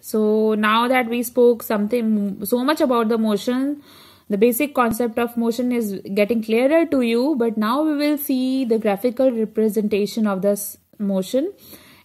So now that we spoke something so much about the motion, the basic concept of motion is getting clearer to you. But now we will see the graphical representation of this motion.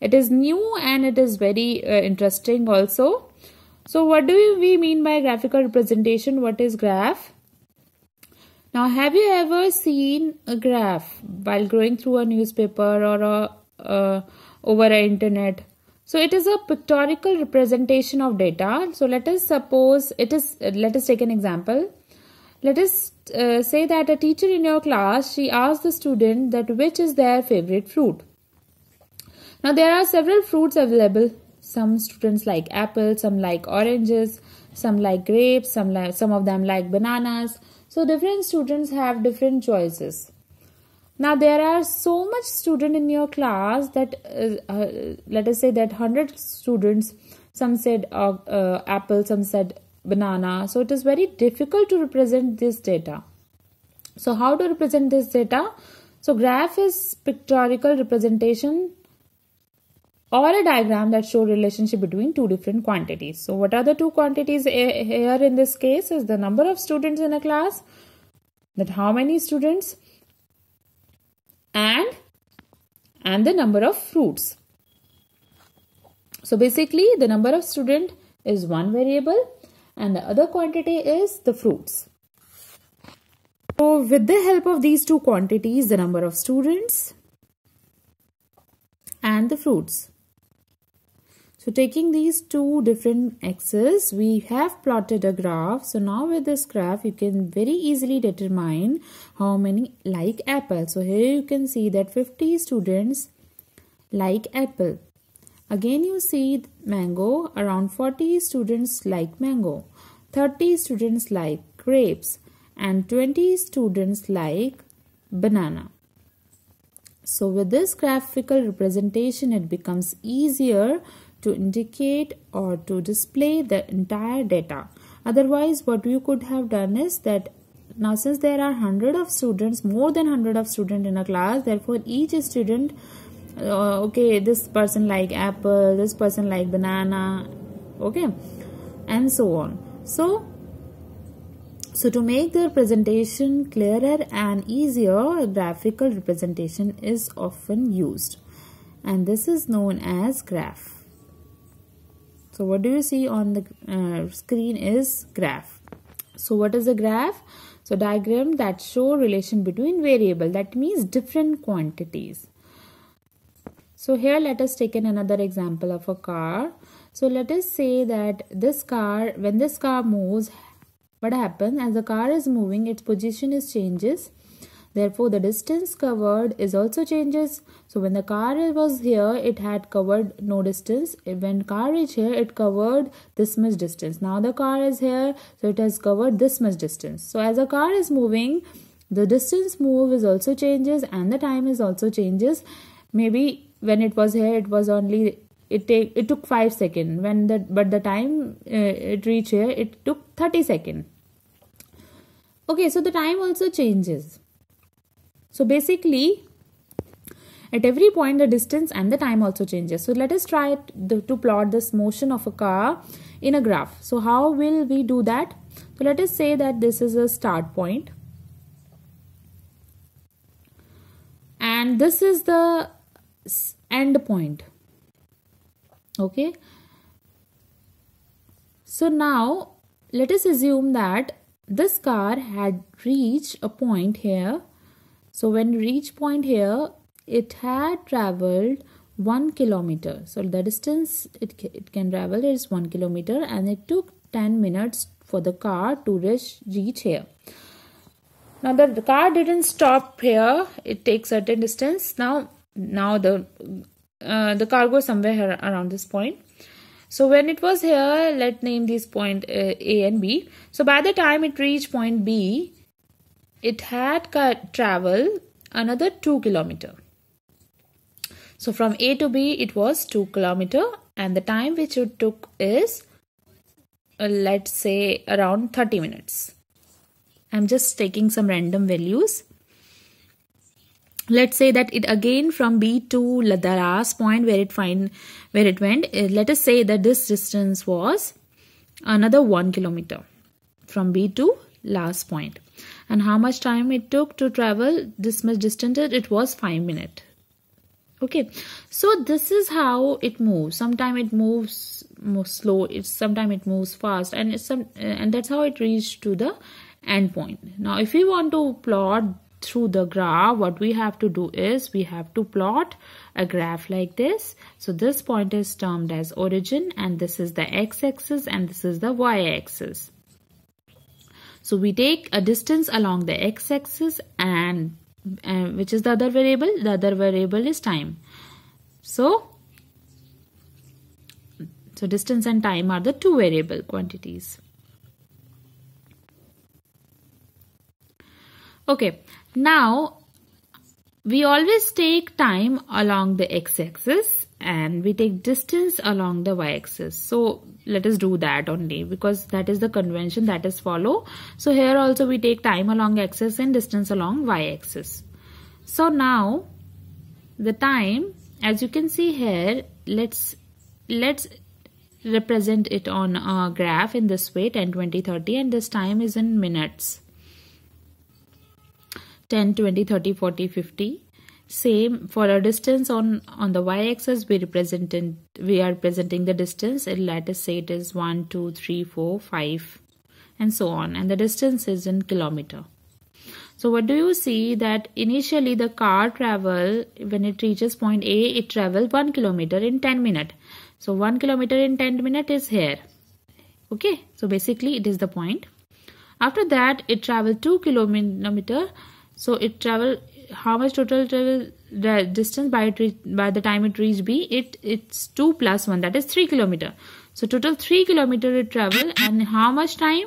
It is new and it is very uh, interesting also. So what do we mean by graphical representation? What is graph? Now have you ever seen a graph while going through a newspaper or a, uh, over the internet? So it is a pictorial representation of data. So let us suppose it is, let us take an example. Let us uh, say that a teacher in your class, she asks the student that which is their favorite fruit. Now there are several fruits available. Some students like apples, some like oranges, some like grapes, some, like, some of them like bananas. So different students have different choices now there are so much student in your class that uh, uh, let us say that 100 students some said uh, uh, apple some said banana so it is very difficult to represent this data so how to represent this data so graph is pictorial representation or a diagram that show relationship between two different quantities so what are the two quantities here in this case is the number of students in a class that how many students and and the number of fruits. So basically the number of student is one variable and the other quantity is the fruits. So with the help of these two quantities, the number of students and the fruits. So taking these two different axes, we have plotted a graph. So now with this graph, you can very easily determine how many like apple. So here you can see that 50 students like apple. Again you see mango, around 40 students like mango, 30 students like grapes and 20 students like banana. So with this graphical representation, it becomes easier to indicate or to display the entire data. Otherwise, what you could have done is that now since there are 100 of students, more than 100 of students in a class, therefore each student, uh, okay, this person like apple, this person like banana, okay, and so on. So, so to make the presentation clearer and easier, graphical representation is often used and this is known as graph. So what do you see on the uh, screen is graph. So what is a graph? So diagram that show relation between variable that means different quantities. So here let us take in another example of a car. So let us say that this car when this car moves what happens as the car is moving its position is changes Therefore, the distance covered is also changes. So when the car was here, it had covered no distance. When car is here, it covered this much distance. Now the car is here, so it has covered this much distance. So as a car is moving, the distance move is also changes and the time is also changes. Maybe when it was here, it was only it take it took five second. When the but the time uh, it reached here, it took thirty second. Okay, so the time also changes. So basically at every point the distance and the time also changes. So let us try the, to plot this motion of a car in a graph. So how will we do that? So let us say that this is a start point and this is the end point. Okay. So now let us assume that this car had reached a point here so when reach point here, it had traveled 1 kilometer. So the distance it, it can travel is 1 kilometer and it took 10 minutes for the car to reach, reach here. Now the, the car didn't stop here. It takes certain distance. Now, now the, uh, the car goes somewhere around this point. So when it was here, let name this point uh, A and B. So by the time it reached point B, it had traveled another 2 kilometer. So from A to B it was 2 kilometer and the time which it took is uh, let's say around 30 minutes. I'm just taking some random values. Let's say that it again from B to the last point where it find where it went. Uh, let us say that this distance was another 1 kilometer from B to last point and how much time it took to travel this much distance it was 5 minutes okay so this is how it moves sometimes it moves more slow it's sometimes it moves fast and it's some and that's how it reached to the end point now if we want to plot through the graph what we have to do is we have to plot a graph like this so this point is termed as origin and this is the x-axis and this is the y-axis so we take a distance along the x-axis and uh, which is the other variable? The other variable is time. So, so distance and time are the two variable quantities. Okay, now we always take time along the x-axis and we take distance along the y-axis so let us do that only because that is the convention that is follow so here also we take time along axis and distance along y-axis so now the time as you can see here let's let's represent it on a graph in this way 10 20 30 and this time is in minutes 10 20 30 40 50 same for a distance on on the y-axis we represent we are presenting the distance let us say it is 1 2 3 4 5 and so on and the distance is in kilometer so what do you see that initially the car travel when it reaches point a it travel 1 kilometer in 10 minutes. so 1 kilometer in 10 minutes is here okay so basically it is the point after that it travel 2 kilometer so it travel how much total travel distance by it by the time it reached b it it's 2 plus 1 that is 3 kilometer so total 3 kilometer it travel and how much time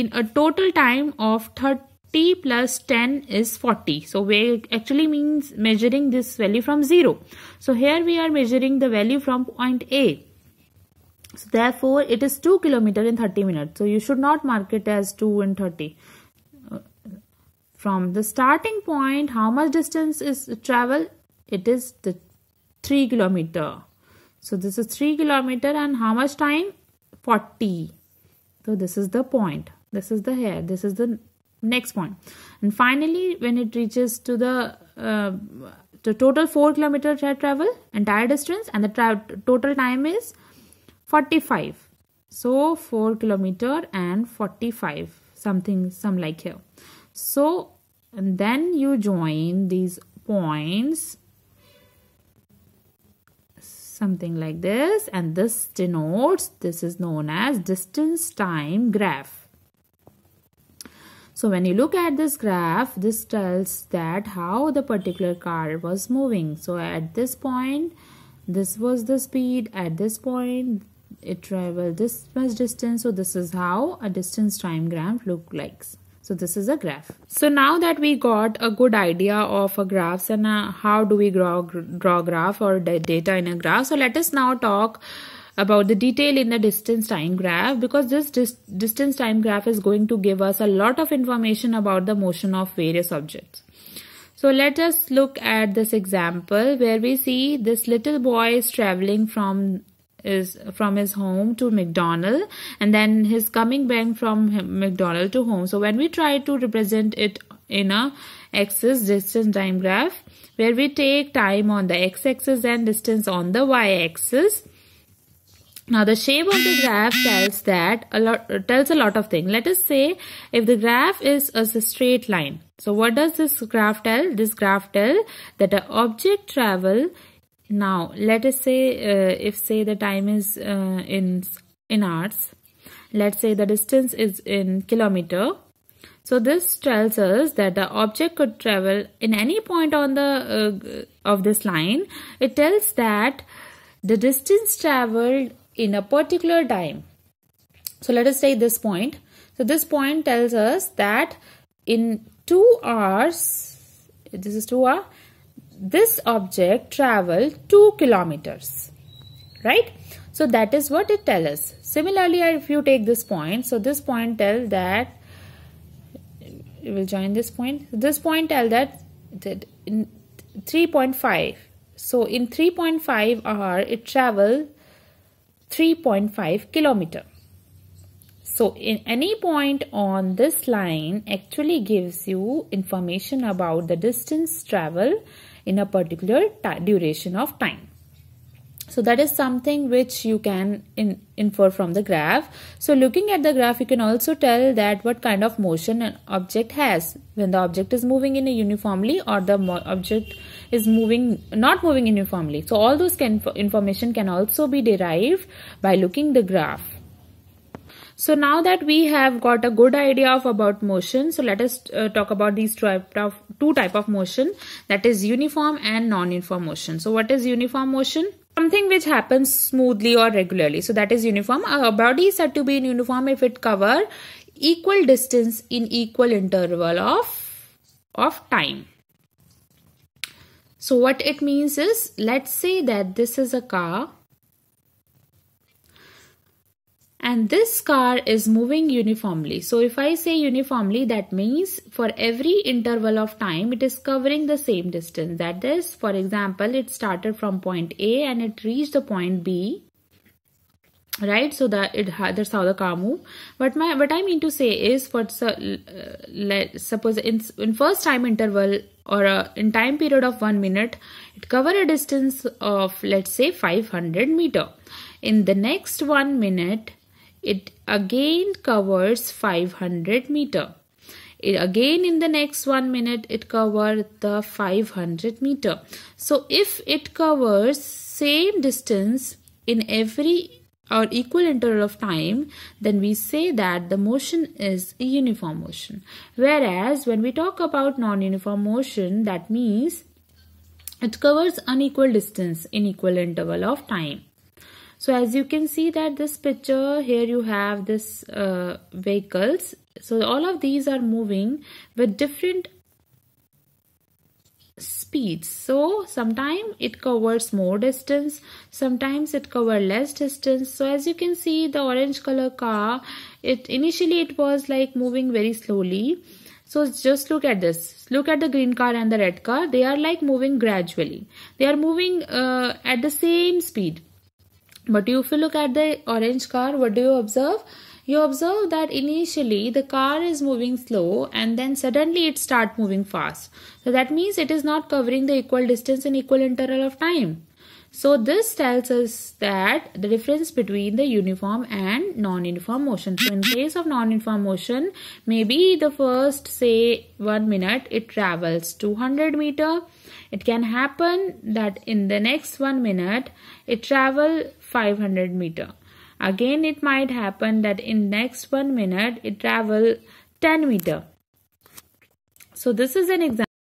in a total time of 30 plus 10 is 40 so we actually means measuring this value from 0 so here we are measuring the value from point a so therefore it is 2 kilometer in 30 minutes so you should not mark it as 2 and 30 from the starting point, how much distance is travel? It is the 3 kilometer. So this is 3 kilometer and how much time? 40. So this is the point. This is the hair. This is the next point. And finally, when it reaches to the uh, the total 4 kilometer travel, entire distance and the total time is 45. So 4 kilometer and 45 something some like here. So and then you join these points something like this and this denotes this is known as distance time graph. So when you look at this graph this tells that how the particular car was moving. So at this point this was the speed at this point it traveled this much distance so this is how a distance time graph looks like. So this is a graph. So now that we got a good idea of a graphs and a, uh, how do we draw, draw graph or data in a graph. So let us now talk about the detail in the distance time graph because this dis distance time graph is going to give us a lot of information about the motion of various objects. So let us look at this example where we see this little boy is traveling from is from his home to McDonald and then his coming back from McDonald to home. So when we try to represent it in a axis distance time graph where we take time on the x-axis and distance on the y-axis. Now the shape of the graph tells that a lot tells a lot of things. Let us say if the graph is a straight line. So what does this graph tell? This graph tell that an object travel now let us say uh, if say the time is uh, in in hours let's say the distance is in kilometer so this tells us that the object could travel in any point on the uh, of this line it tells that the distance traveled in a particular time so let us take this point so this point tells us that in 2 hours this is 2 hours this object traveled 2 kilometers right so that is what it tells us similarly if you take this point so this point tell that it will join this point this point tell that, that 3.5 so in 3.5 hour it travel 3.5 kilometer so in any point on this line actually gives you information about the distance travel in a particular duration of time. So that is something which you can in infer from the graph. So looking at the graph, you can also tell that what kind of motion an object has. When the object is moving in a uniformly or the object is moving not moving uniformly. So all those can, information can also be derived by looking the graph. So now that we have got a good idea of about motion, so let us uh, talk about these type of, two type of motion that is uniform and non-uniform motion. So what is uniform motion? Something which happens smoothly or regularly. So that is uniform. A body is said to be in uniform if it cover equal distance in equal interval of, of time. So what it means is, let's say that this is a car and this car is moving uniformly. So if I say uniformly that means for every interval of time it is covering the same distance. That is for example it started from point A and it reached the point B right so that it that's how the car move but my what i mean to say is for uh, let, suppose in, in first time interval or uh, in time period of one minute it cover a distance of let's say 500 meter in the next one minute it again covers 500 meter. It again in the next one minute it covered the 500 meter. So if it covers same distance in every or equal interval of time then we say that the motion is a uniform motion whereas when we talk about non-uniform motion that means it covers unequal distance in equal interval of time so as you can see that this picture here you have this uh, vehicles so all of these are moving with different speeds so sometimes it covers more distance sometimes it covers less distance so as you can see the orange color car it initially it was like moving very slowly so just look at this look at the green car and the red car they are like moving gradually they are moving uh, at the same speed but if you look at the orange car, what do you observe? You observe that initially the car is moving slow and then suddenly it starts moving fast. So that means it is not covering the equal distance in equal interval of time. So this tells us that the difference between the uniform and non-uniform motion. So in case of non-uniform motion, maybe the first say one minute it travels 200 meter. It can happen that in the next one minute it travels 500 meter. Again, it might happen that in next one minute, it travel 10 meter. So this is an example.